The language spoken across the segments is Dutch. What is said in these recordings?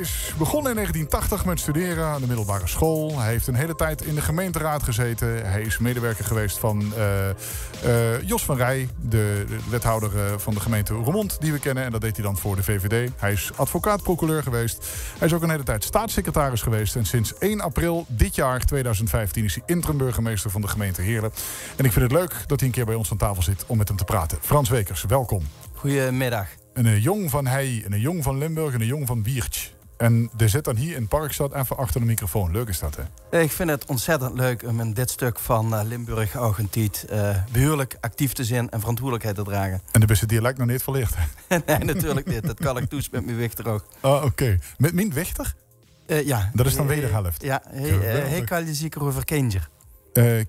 is begonnen in 1980 met studeren aan de middelbare school. Hij heeft een hele tijd in de gemeenteraad gezeten. Hij is medewerker geweest van eh, eh, Jos van Rij, de wethouder eh, van de gemeente Roermond, die we kennen. En dat deed hij dan voor de VVD. Hij is advocaatprocureur geweest. Hij is ook een hele tijd staatssecretaris geweest. En sinds 1 april dit jaar, 2015, is hij interim burgemeester van de gemeente Heerlen. En ik vind het leuk dat hij een keer bij ons aan tafel zit om met hem te praten. Frans Wekers, welkom. Goedemiddag. een jong van Heij, een jong van Limburg en een jong van Biertje. En er zit dan hier in Parkstad even achter de microfoon. Leuk is dat, hè? Ik vind het ontzettend leuk om in dit stuk van eh, Limburg, Augentiet... Uh, eh, behoorlijk actief te zijn en verantwoordelijkheid te dragen. En de beste dialect nog niet verleerd, hè? nee, natuurlijk niet. Dat kan ik toes met mijn wichter ook. Ah, oké. Met mijn wichter? Eh, ja. Dat is dan wederhelft? Ja. Hij kan je zeker over kinderen. Uh,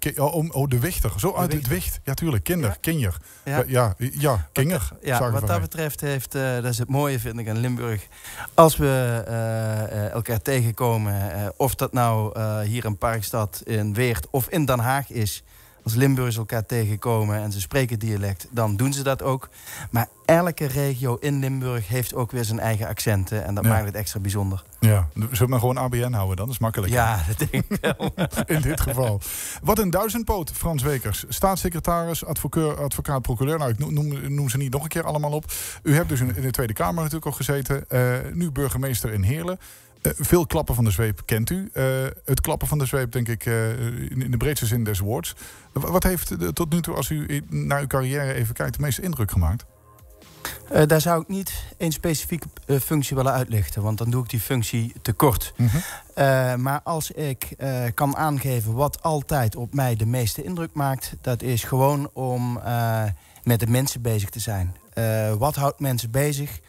oh, de wichter. Zo uit ah, het wicht. Ja, tuurlijk. Kinder, ja. Ja, ja, ja Wat, ja, wat dat betreft heeft, eh, dat is het mooie vind ik aan Limburg. Als we eh, elkaar tegenkomen, of dat nou hier in Parkstad, in Weert of in Den Haag is als Limburgers elkaar tegenkomen en ze spreken dialect, dan doen ze dat ook. Maar elke regio in Limburg heeft ook weer zijn eigen accenten. En dat maakt het extra bijzonder. Ja, zullen we gewoon ABN houden dan? Dat is makkelijk. Ja, dat denk ik wel. in dit geval. Wat een duizendpoot, Frans Wekers. Staatssecretaris, advocaat, procureur. Nou, ik noem, ze niet nog een keer allemaal op. U hebt dus in de Tweede Kamer natuurlijk al gezeten. Eh, nu burgemeester in Heerlen. Eh, veel klappen van de zweep kent u. Eh, het klappen van de zweep, denk ik, eh, in, de breedste zin des woords. Wat heeft tot nu toe, als u naar uw carrière even kijkt, de meeste indruk gemaakt? daar zou ik niet één specifieke functie willen uitlichten, want dan doe ik die functie tekort. Mm maar als ik kan aangeven wat altijd op mij de meeste indruk maakt, dat is gewoon om met de mensen bezig te zijn. wat houdt mensen bezig?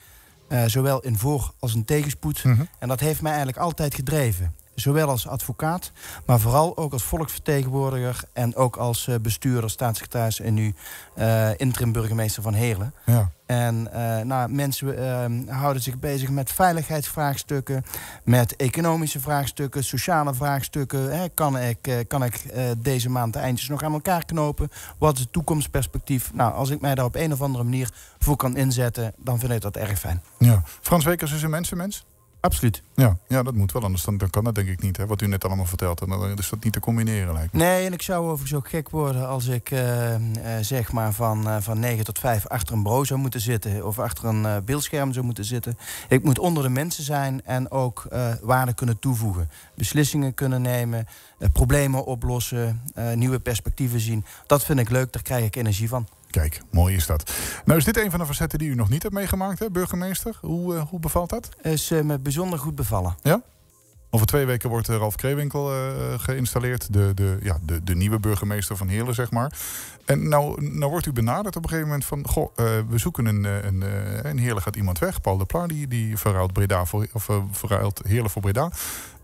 Eh, zowel in voor- als in tegenspoed. Mhm. En dat heeft mij eigenlijk altijd gedreven zowel als advocaat, maar vooral ook als volksvertegenwoordiger en ook als eh, bestuurder, staatssecretaris en nu uh, interim burgemeester van Heerlen. Ja. En eh, nou, mensen houden zich bezig met veiligheidsvraagstukken, met economische vraagstukken, sociale vraagstukken. Hè. Kan ik, kan ik deze maand de eindjes nog aan elkaar knopen? Wat is het toekomstperspectief? Nou, als ik mij daar op een of andere manier voor kan inzetten, dan vind ik dat erg fijn. Ja. Frans Wekers is een mensenmens? Absoluut. Ja, ja, dat moet wel, anders dan, dan kan dat denk ik niet. Hè, wat u net allemaal vertelt, en eh, dan is dat niet te combineren lijkt me. Nee, en ik zou overigens ook gek worden als ik eh, eh, zeg maar van, uh, van 9 tot 5 achter een bureau zou moeten zitten. Of achter een beeldscherm zou moeten zitten. Ik moet onder de mensen zijn en ook waarde kunnen toevoegen. Beslissingen kunnen nemen, problemen oplossen, nieuwe perspectieven zien. Dat vind ik leuk, daar krijg ik energie van. Kijk, mooi is dat. Nou is dit een van de facetten die u nog niet hebt meegemaakt, hè, burgemeester. Hoe, eh, hoe bevalt dat? Is uh, me bijzonder goed bevallen. Ja? Over twee weken wordt eh, Ralf Kreewinkel geïnstalleerd. De, de, ja, de, de nieuwe burgemeester van Heerlen, zeg maar. En nou, nou wordt u benaderd op een gegeven moment van... Goh, we zoeken een... een, een Heerlen gaat iemand weg. Paul de Pla, die, die verruilt, Breda voor, of, verruilt Heerlen voor Breda.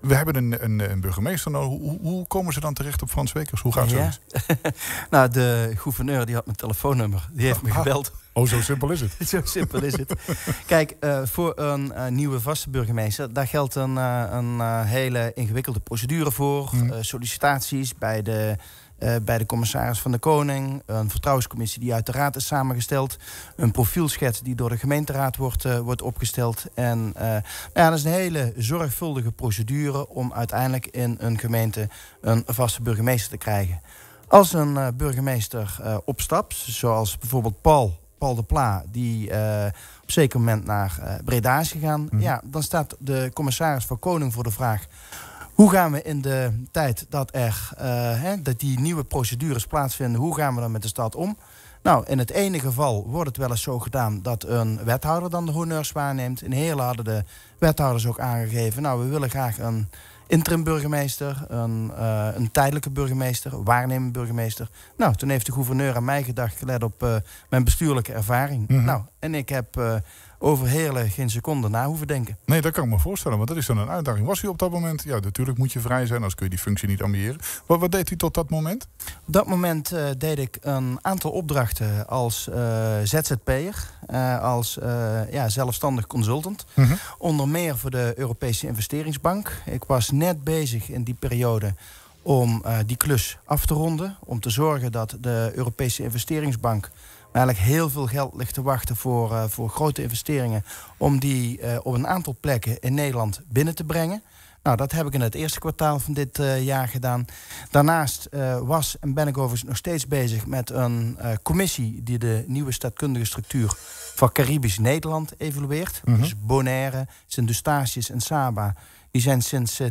We hebben een, een, een burgemeester nodig. Hoe, hoe, komen ze dan terecht op Frans Wekers? Hoe gaat ja. nou, de gouverneur die had mijn telefoonnummer. Die heeft me ah. gebeld. Oh, zo simpel is het. zo simpel is het. Kijk, eh, voor een eh, nieuwe vaste burgemeester, daar geldt een, eh, een hele ingewikkelde procedure voor. Mm. sollicitaties bij de eh, bij de commissaris van de Koning, een vertrouwenscommissie die uit de raad is samengesteld, een profielschets die door de gemeenteraad wordt, eh, wordt opgesteld. En eh, nou ja, dat is een hele zorgvuldige procedure om uiteindelijk in een gemeente een vaste burgemeester te krijgen. Als een burgemeester opstapt, zoals bijvoorbeeld Paul Paul de Pla, die op een zeker moment naar Breda is gegaan. Mhm. Ja, dan staat de commissaris van Koning voor de vraag: hoe gaan we in de tijd dat, er, eh, hè, dat die nieuwe procedures plaatsvinden, hoe gaan we dan met de stad om? Nou, in het ene geval wordt het wel eens zo gedaan dat een wethouder dan de honneurs waarneemt. In heel hadden de wethouders ook aangegeven, nou we willen graag een interim burgemeester, een, eh, een tijdelijke burgemeester, waarnemend burgemeester. Nou, toen heeft de gouverneur aan mij gedacht, gelet op eh, mijn bestuurlijke ervaring. Mhm. Nou, en ik heb over Heerlen geen seconde na hoeven denken. Nee, dat kan ik me voorstellen, want dat is dan een uitdaging. Was u op dat moment, ja, natuurlijk moet je vrij zijn, anders kun je die functie niet ambiëren. Wat, wat deed u tot dat moment? Op dat moment eh, deed ik een aantal opdrachten als uh, ZZP'er, eh, als ja, zelfstandig consultant. Mhm. Onder meer voor de Europese Investeringsbank. Ik was net bezig in die periode om die klus af te ronden, om te zorgen dat de Europese Investeringsbank maar eigenlijk heel veel geld ligt te wachten voor, eh, voor grote investeringen. Om die eh, op een aantal plekken in Nederland binnen te brengen. Nou, dat heb ik in het eerste kwartaal van dit eh, jaar gedaan. Daarnaast was en ben ik overigens nog steeds bezig met een commissie die de nieuwe staatkundige structuur van Caribisch Nederland evalueert. Mhm. Dus Bonaire, Sint-Eustatius en Saba. Die zijn sinds 10-10,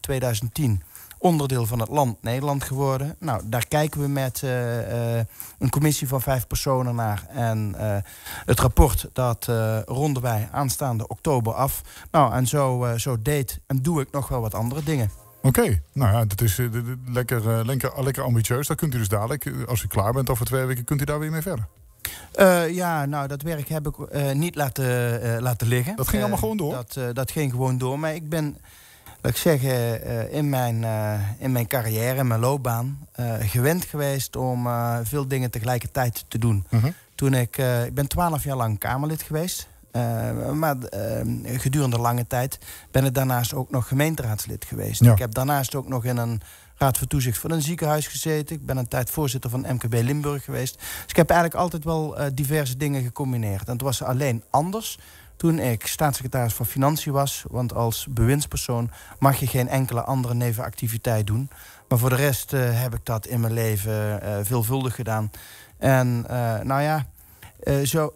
2010 onderdeel van het land Nederland geworden. Nou, daar kijken we met eh, eh, een commissie van vijf personen naar. En eh, het rapport dat ronden wij aanstaande oktober af. Nou, en zo, zo deed en doe ik nog wel wat andere dingen. Oké, nou ja, dat is lekker, lekker, ambitieus. Dat kunt u dus dadelijk, als u klaar bent over twee weken, kunt u daar weer mee verder. ja, nou, dat werk heb ik niet laten, laten liggen. Dat ging allemaal gewoon door? Dat, dat ging gewoon door, maar ik ben laat ik zeg eh, in, mijn, eh, in mijn carrière, in mijn loopbaan, eh, gewend geweest om veel dingen tegelijkertijd te doen. Mhm. Toen ik, ik ben twaalf jaar lang Kamerlid geweest. maar gedurende lange tijd ben ik daarnaast ook nog gemeenteraadslid geweest. Ik heb daarnaast ook nog in een raad voor toezicht van een ziekenhuis gezeten. Ik ben een tijd voorzitter van MKB Limburg geweest. Dus ik heb eigenlijk altijd wel diverse dingen gecombineerd. En het was alleen anders toen ik staatssecretaris van Financiën was. Want als bewindspersoon mag je geen enkele andere nevenactiviteit doen. Maar voor de rest eh, heb ik dat in mijn leven eh, veelvuldig gedaan. En eh, nou ja, zo,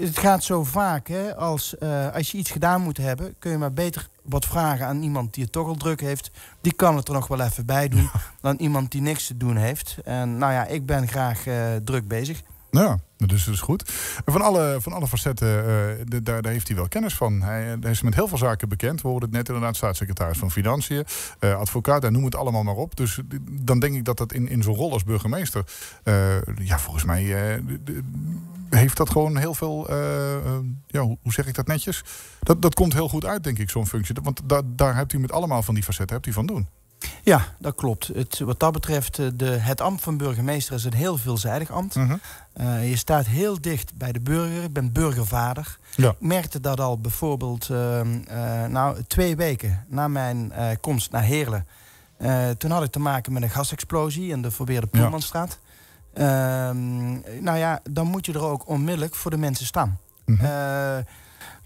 het gaat zo vaak. Hè, als, als je iets gedaan moet hebben, kun je maar beter wat vragen aan iemand die het toch al druk heeft. Die kan het er nog wel even bij doen dan iemand die niks te doen heeft. En nou ja, ik ben graag druk bezig. Nou ja, dus dat is dus goed. Van alle, van alle facetten, eh, daar, daar, heeft hij wel kennis van. Hij, eh, hij, is met heel veel zaken bekend. We hoorden het net inderdaad, staatssecretaris van Financiën, eh, advocaat, en noem het allemaal maar op. Dus dan denk ik dat dat in, in zo'n rol als burgemeester, ja, volgens mij heeft dat gewoon heel veel, ja, hoe, zeg ik dat netjes? Dat, dat komt heel goed uit, denk ik, zo'n functie. Want da, daar hebt u met allemaal van die facetten hebt u van doen. Ja, dat klopt. Het, wat dat betreft, eh, de, het ambt van burgemeester is een heel veelzijdig ambt. Mhm. Eh, je staat heel dicht bij de burger. Ik ben burgervader. Ja. Ik merkte dat al bijvoorbeeld ehm, eh, nou, twee weken na mijn komst naar Heerlen. toen had ik te maken met een gasexplosie in de verweerde Poelmanstraat. Ehm, nou ja, dan moet je er ook onmiddellijk voor de mensen staan. Mhm. Eh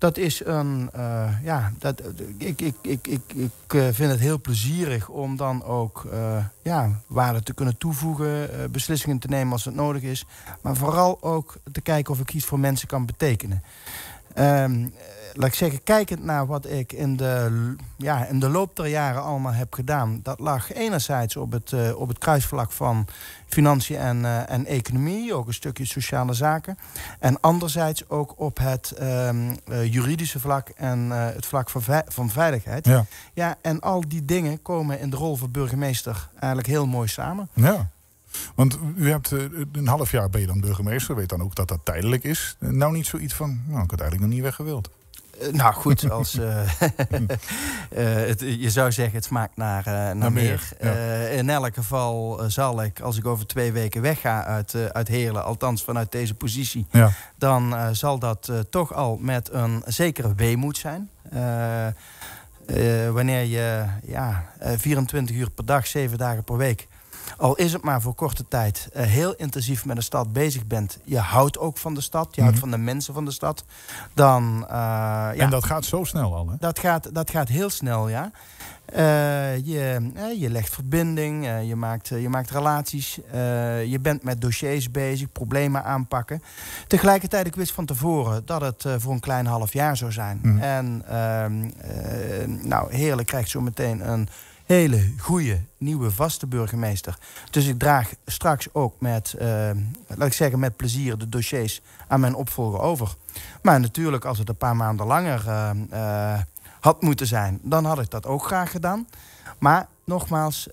dat is een. Eh, ja, dat, ik, ik, ik, ik, ik eh, vind het heel plezierig om dan ook eh, ja, waarde te kunnen toevoegen, beslissingen te nemen als het nodig is. Maar vooral ook te kijken of ik iets voor mensen kan betekenen. Ehm, eh, laat ik zeggen, kijkend naar wat ik in de, ja, in de loop der jaren allemaal heb gedaan, dat lag enerzijds op het, eh, op het kruisvlak van financiën en, eh, en economie, ook een stukje sociale zaken. En anderzijds ook op het ehm, juridische vlak en het vlak van, van veiligheid. Ja. ja, en al die dingen komen in de rol van burgemeester eigenlijk heel mooi samen. Ja. Want u hebt eh, een half jaar ben je dan burgemeester, weet dan ook dat dat tijdelijk is. Eh, nou niet zoiets van, nou, ik had eigenlijk nog niet weg weggewild. Eh, nou goed, als, je zou zeggen het smaakt naar, naar, meer. in elk geval zal ik, als ik over twee weken wegga uit, uit Heerlen, althans vanuit deze positie, dan zal dat toch al met een zekere weemoed zijn. wanneer je ja, 24 uur per dag, 7 dagen per week al is het maar voor korte tijd, eh, heel intensief met de stad bezig bent. Je houdt ook van de stad, je houdt mhm. van de mensen van de stad. Dan, eh, ja, en dat gaat zo snel al, hè? Dat gaat, dat gaat heel snel, ja. Eh, je, je legt verbinding, je, maakt, je maakt relaties, je bent met dossiers bezig, problemen aanpakken. Tegelijkertijd, ik wist van tevoren dat het voor een klein half jaar zou zijn. Mhm. En ehm, nou, Heerlijk krijgt zo meteen een hele goede nieuwe vaste burgemeester. Dus ik draag straks ook met, eh, laat ik zeggen, met plezier de dossiers aan mijn opvolger over. Maar natuurlijk, als het een paar maanden langer eh, eh, had moeten zijn, dan had ik dat ook graag gedaan. Maar nogmaals,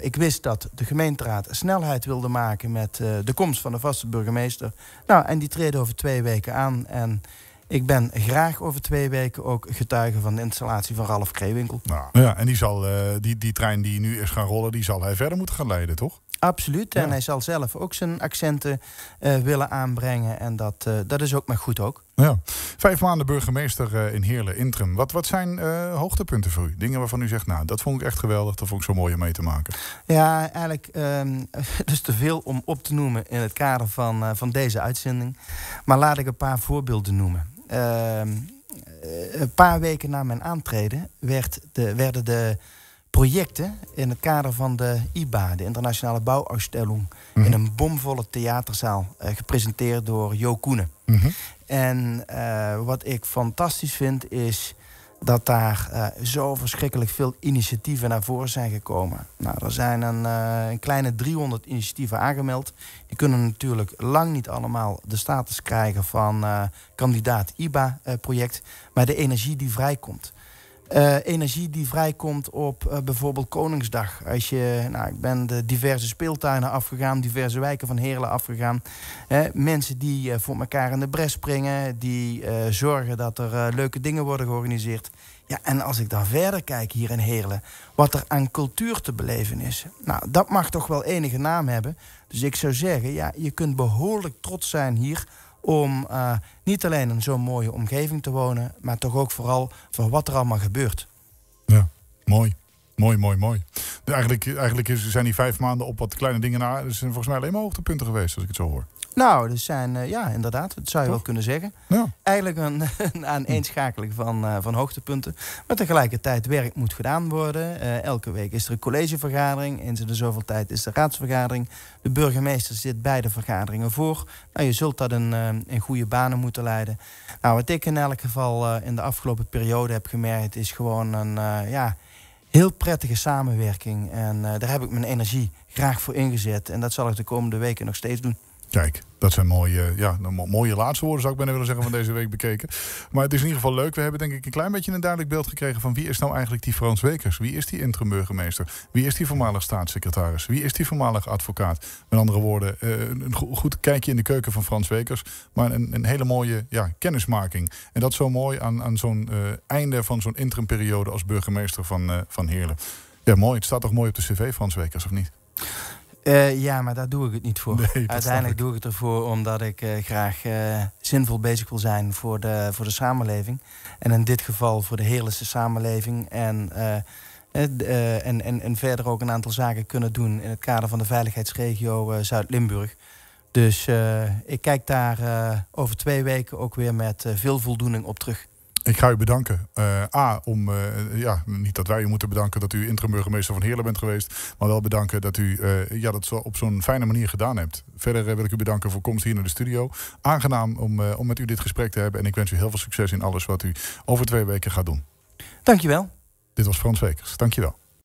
ik wist dat de gemeenteraad snelheid wilde maken met de komst van de vaste burgemeester. Nou, en die treden over twee weken aan. En ik ben graag over twee weken ook getuige van de installatie van Ralf Kreewinkel. Nou, ja, en die, zal, eh, die, die trein die nu is gaan rollen, die zal hij verder moeten gaan leiden, toch? Absoluut. En hij zal zelf ook zijn accenten eh, willen aanbrengen. En dat, eh, dat is ook maar goed ook. Ja. Vijf maanden burgemeester in Heerlen, interim. Wat, wat zijn hoogtepunten voor u? Dingen waarvan u zegt, nou, dat vond ik echt geweldig. Dat vond ik zo mooi om mee te maken. Ja, eigenlijk, um, is te veel om op te noemen in het kader van, van deze uitzending. Maar laat ik een paar voorbeelden noemen. Ehm, eh, een paar weken na mijn aantreden werd de, werden de projecten in het kader van de IBA, de Internationale Bouwausstelling, in mhm. een bomvolle theaterzaal eh, gepresenteerd door Jo Koenen. Mhm. En eh, wat ik fantastisch vind is dat daar eh, zo verschrikkelijk veel initiatieven naar voren zijn gekomen. Nou, er zijn een, eh, kleine 300 initiatieven aangemeld. Die kunnen natuurlijk lang niet allemaal de status krijgen van eh, kandidaat IBA-project. maar de energie die vrijkomt, eh, energie die vrijkomt op eh, bijvoorbeeld Koningsdag. Als je, nou, ik ben de diverse speeltuinen afgegaan, diverse wijken van Heerlen afgegaan. Hè, mensen die eh, voor elkaar in de bres springen, die zorgen dat er leuke dingen worden georganiseerd. Ja, en als ik dan verder kijk hier in Heerlen, wat er aan cultuur te beleven is. Nou, dat mag toch wel enige naam hebben. Dus ik zou zeggen, ja, je kunt behoorlijk trots zijn hier om eh, niet alleen in zo'n mooie omgeving te wonen, maar toch ook vooral voor wat er allemaal gebeurt. Ja, mooi. Mooi, mooi, mooi. Dus eigenlijk, eigenlijk zijn die vijf maanden op wat kleine dingen na. Er dus zijn volgens mij alleen maar hoogtepunten geweest, als ik het zo hoor. Nou, er dus zijn, eh, ja, inderdaad, dat zou je wel kunnen zeggen. Eigenlijk een, een aaneenschakeling van, eh, van hoogtepunten. Maar tegelijkertijd, werk moet gedaan worden. Eh, elke week is er een collegevergadering. Eens in de zoveel tijd is de raadsvergadering. De burgemeester zit bij de vergaderingen voor. Nou, je zult dat in, goede banen moeten leiden. Nou, wat ik in elk geval in de afgelopen periode heb gemerkt, is gewoon een ja, heel prettige samenwerking. En daar heb ik mijn energie graag voor ingezet. En dat zal ik de komende weken nog steeds doen. Kijk, dat zijn mooie, eh, ja, nou, mooie laatste woorden zou ik bijna willen zeggen van deze week bekeken. Maar het is in ieder geval leuk. We hebben denk ik een klein beetje een duidelijk beeld gekregen van wie is nou eigenlijk die Frans Wekers? Wie is die interim burgemeester? Wie is die voormalig staatssecretaris? Wie is die voormalig advocaat? Met andere woorden, eh, een goed kijkje in de keuken van Frans Wekers. Maar een, een hele mooie ja, kennismaking. En dat is zo mooi aan, aan zo'n eh, einde van zo'n interimperiode als burgemeester van, uh, van Heerlen. Ja, mooi. Het staat toch mooi op de cv, Frans Wekers, of niet? Eh, ja, maar daar doe ik het niet voor. Uiteindelijk doe ik het ervoor omdat ik eh, graag eh, zinvol bezig wil zijn voor de, voor de samenleving. En in dit geval voor de hele samenleving. En, en, en, en, verder ook een aantal zaken kunnen doen in het kader van de veiligheidsregio Zuid-Limburg. Dus ik kijk daar over twee weken ook weer met veel voldoening op terug. Ik ga u bedanken. Eh, A, om, eh, ja, niet dat wij u moeten bedanken dat u interim-burgemeester van Heerlen bent geweest. Maar wel bedanken dat u eh, ja, dat zo op zo'n fijne manier gedaan hebt. Verder wil ik u bedanken voor komst hier naar de studio. Aangenaam om, om met u dit gesprek te hebben. En ik wens u heel veel succes in alles wat u over twee weken gaat doen. Dankjewel. Dit was Frans Wekers. Dankjewel.